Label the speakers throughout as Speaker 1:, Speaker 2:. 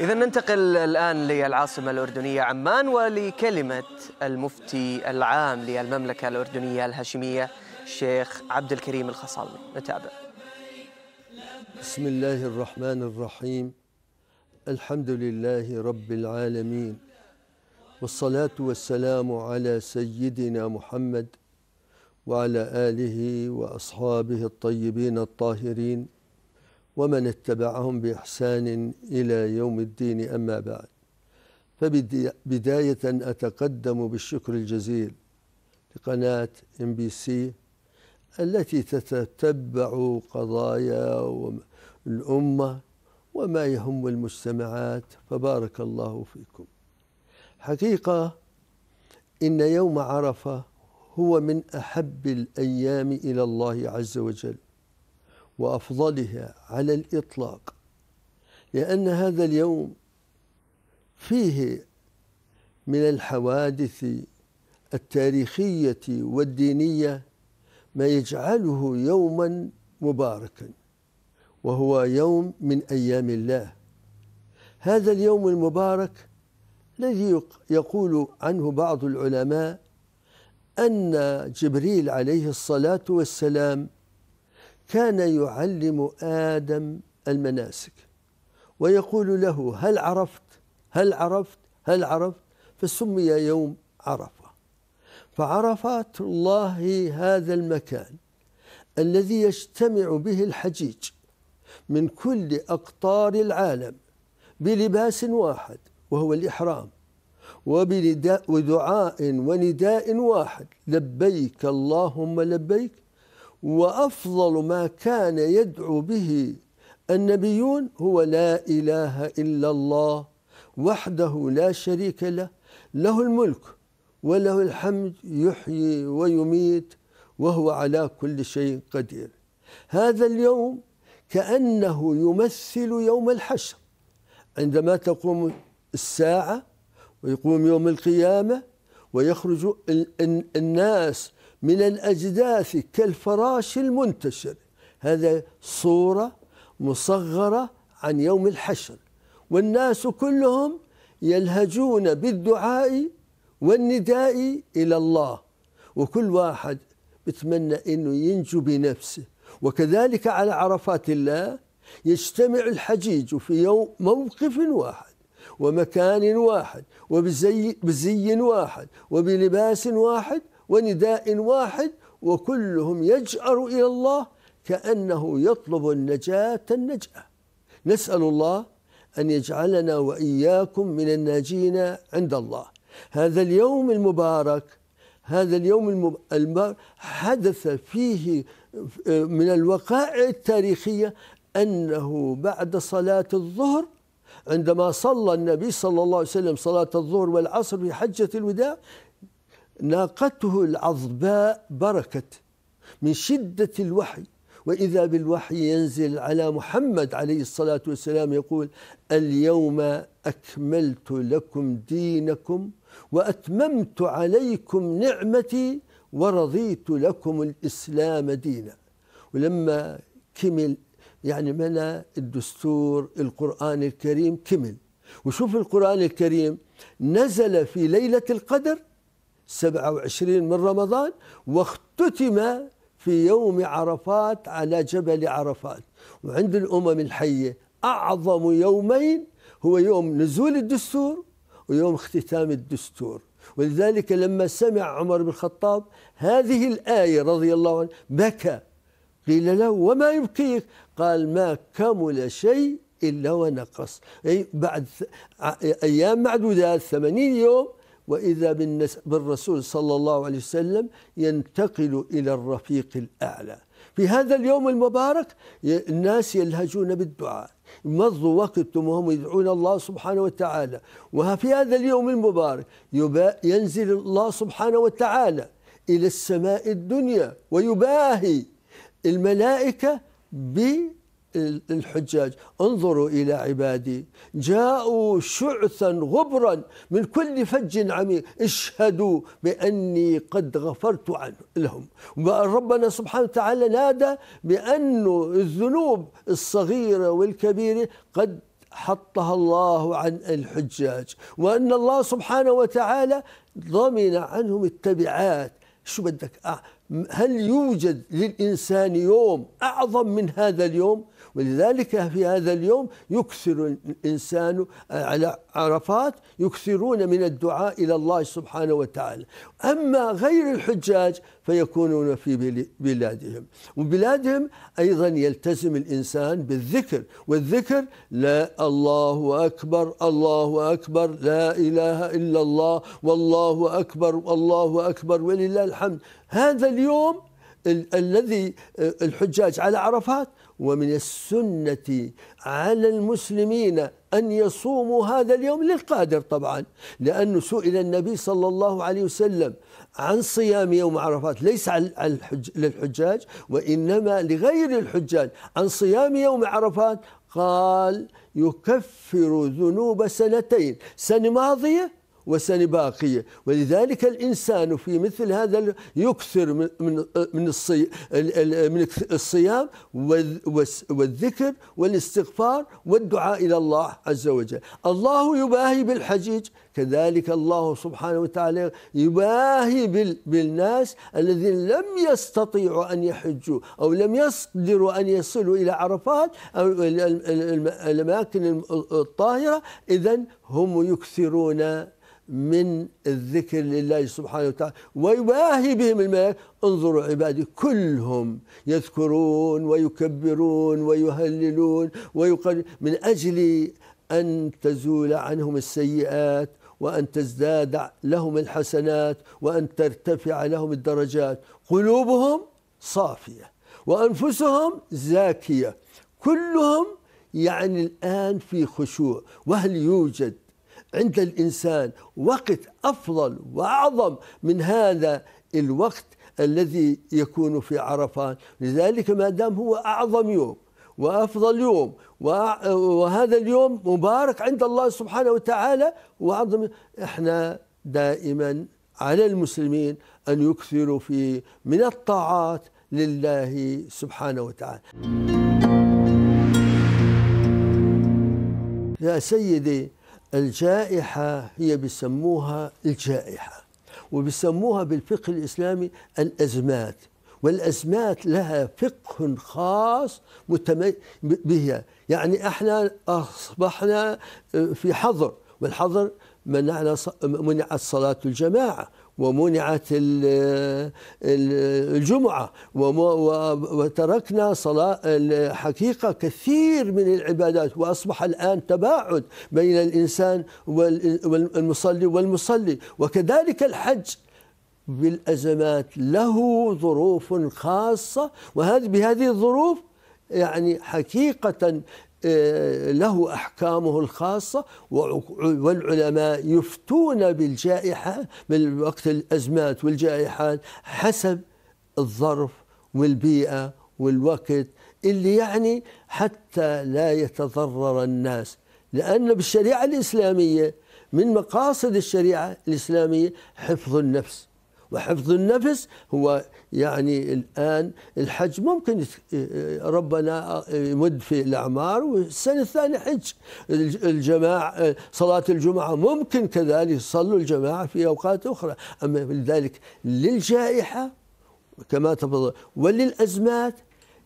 Speaker 1: إذا ننتقل الآن للعاصمة الأردنية عمان ولكلمة المفتي العام للمملكة الأردنية الهاشمية الشيخ عبد الكريم الخصاوي نتابع بسم الله الرحمن الرحيم الحمد لله رب العالمين والصلاة والسلام على سيدنا محمد وعلى آله وأصحابه الطيبين الطاهرين ومن اتبعهم بإحسان إلى يوم الدين أما بعد فبداية أتقدم بالشكر الجزيل لقناة ام بي سي التي تتتبع قضايا الأمة وما يهم المجتمعات فبارك الله فيكم حقيقة إن يوم عرفة هو من أحب الأيام إلى الله عز وجل وافضلها على الاطلاق لان هذا اليوم فيه من الحوادث التاريخيه والدينيه ما يجعله يوما مباركا وهو يوم من ايام الله هذا اليوم المبارك الذي يقول عنه بعض العلماء ان جبريل عليه الصلاه والسلام كان يعلم آدم المناسك ويقول له هل عرفت هل عرفت هل عرفت فسمي يوم عرفة فعرفات الله هذا المكان الذي يجتمع به الحجيج من كل أقطار العالم بلباس واحد وهو الإحرام وبنداء ودعاء ونداء واحد لبيك اللهم لبيك وافضل ما كان يدعو به النبيون هو لا اله الا الله وحده لا شريك له له الملك وله الحمد يحيي ويميت وهو على كل شيء قدير هذا اليوم كانه يمثل يوم الحشر عندما تقوم الساعه ويقوم يوم القيامه ويخرج الناس من الأجداث كالفراش المنتشر هذا صورة مصغرة عن يوم الحشر والناس كلهم يلهجون بالدعاء والنداء إلى الله وكل واحد بتمنى أنه ينجو بنفسه وكذلك على عرفات الله يجتمع الحجيج في يوم موقف واحد ومكان واحد وبزي بزي واحد وبلباس واحد ونداء واحد وكلهم يجأر إلى الله كأنه يطلب النجاة النجأة نسأل الله أن يجعلنا وإياكم من الناجين عند الله هذا اليوم المبارك هذا اليوم المبارك حدث فيه آه، من الوقائع التاريخية أنه بعد صلاة الظهر عندما صلى النبي صلى الله عليه وسلم صلاة الظهر والعصر في حجة الوداع ناقته العظباء بركت من شدة الوحي وإذا بالوحي ينزل على محمد عليه الصلاة والسلام يقول اليوم أكملت لكم دينكم وأتممت عليكم نعمتي ورضيت لكم الإسلام دينا ولما كمل يعني منى الدستور القرآن الكريم كمل وشوف القرآن الكريم نزل في ليلة القدر 27 من رمضان واختتم في يوم عرفات على جبل عرفات وعند الأمم الحية أعظم يومين هو يوم نزول الدستور ويوم اختتام الدستور ولذلك لما سمع عمر بن الخطاب هذه الآية رضي الله عنه بكى قيل له وما يبكيك قال ما كمل شيء إلا ونقص أي بعد أيام معدودات ثمانين يوم وإذا بالرسول صلى الله عليه وسلم ينتقل إلى الرفيق الأعلى في هذا اليوم المبارك الناس يلهجون بالدعاء مضوا وقتهم وهم يدعون الله سبحانه وتعالى وفي هذا اليوم المبارك ينزل الله سبحانه وتعالى إلى السماء الدنيا ويباهي الملائكة ب الحجاج انظروا إلى عبادي جاءوا شعثا غبرا من كل فج عميق اشهدوا بأني قد غفرت عنه لهم ربنا سبحانه وتعالى نادى بأن الذنوب الصغيرة والكبيرة قد حطها الله عن الحجاج وأن الله سبحانه وتعالى ضمن عنهم التبعات شو بدك هل يوجد للإنسان يوم أعظم من هذا اليوم ولذلك في هذا اليوم يكثر الإنسان على عرفات يكثرون من الدعاء إلى الله سبحانه وتعالى أما غير الحجاج فيكونون في بلادهم وبلادهم أيضا يلتزم الإنسان بالذكر والذكر لا الله أكبر الله أكبر لا إله إلا الله والله أكبر والله أكبر ولله الحمد هذا اليوم ال الذي آه، الحجاج على عرفات ومن السنة على المسلمين أن يصوموا هذا اليوم للقادر طبعا لأنه سئل النبي صلى الله عليه وسلم عن صيام يوم عرفات ليس للحجاج وإنما لغير الحجاج عن صيام يوم عرفات قال يكفر ذنوب سنتين سنة ماضية وسنة باقية ولذلك الإنسان في مثل هذا يكثر من من من الصيام والذكر والاستغفار والدعاء إلى الله عز وجل الله يباهي بالحجيج كذلك الله سبحانه وتعالى يباهي بالناس الذين لم يستطيعوا أن يحجوا أو لم يقدروا أن يصلوا إلى عرفات أو الأماكن الطاهرة إذا هم يكثرون من الذكر لله سبحانه وتعالى ويباهي بهم الملائكة انظروا عبادي كلهم يذكرون ويكبرون ويهللون ويقل من أجل أن تزول عنهم السيئات وأن تزداد لهم الحسنات وأن ترتفع لهم الدرجات قلوبهم صافية وأنفسهم زاكية كلهم يعني الآن في خشوع وهل يوجد عند الإنسان وقت أفضل وأعظم من هذا الوقت الذي يكون في عرفان لذلك ما دام هو أعظم يوم وافضل يوم وهذا اليوم مبارك عند الله سبحانه وتعالى وعظم احنا دائما على المسلمين ان يكثروا في من الطاعات لله سبحانه وتعالى. يا سيدي الجائحة هي بيسموها الجائحة وبيسموها بالفقه الإسلامي الأزمات والأزمات لها فقه خاص متميز بها يعني احنا أصبحنا في حظر والحظر منعنا منعت صلاة الجماعة ومنعت الجمعة وتركنا صلاة الحقيقة كثير من العبادات وأصبح الآن تباعد بين الإنسان والمصلي والمصلي وكذلك الحج بالأزمات له ظروف خاصة وهذه بهذه الظروف يعني حقيقة آه، له احكامه الخاصه والعلماء يفتون بالجائحه وقت الازمات والجائحات حسب الظرف والبيئه والوقت اللي يعني حتى لا يتضرر الناس لان بالشريعه الاسلاميه من مقاصد الشريعه الاسلاميه حفظ النفس وحفظ النفس هو يعني الآن الحج ممكن ربنا يمد في الأعمار والسنة الثانية حج الجماعة صلاة الجمعة ممكن كذلك يصلوا الجماعة في أوقات أخرى أما لذلك للجائحة كما تفضل وللأزمات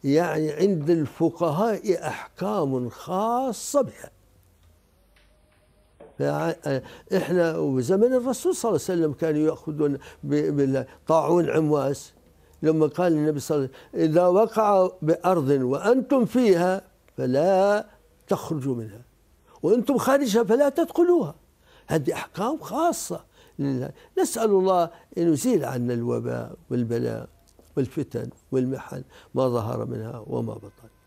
Speaker 1: يعني عند الفقهاء أحكام خاصة بها احنا وزمن الرسول صلى الله عليه وسلم كانوا ياخذون بالطاعون عمواس لما قال النبي صلى الله عليه وسلم اذا وقع بارض وانتم فيها فلا تخرجوا منها وانتم خارجها فلا تدخلوها هذه احكام خاصه لله نسال الله ان يزيل عنا الوباء والبلاء والفتن والمحن ما ظهر منها وما بطن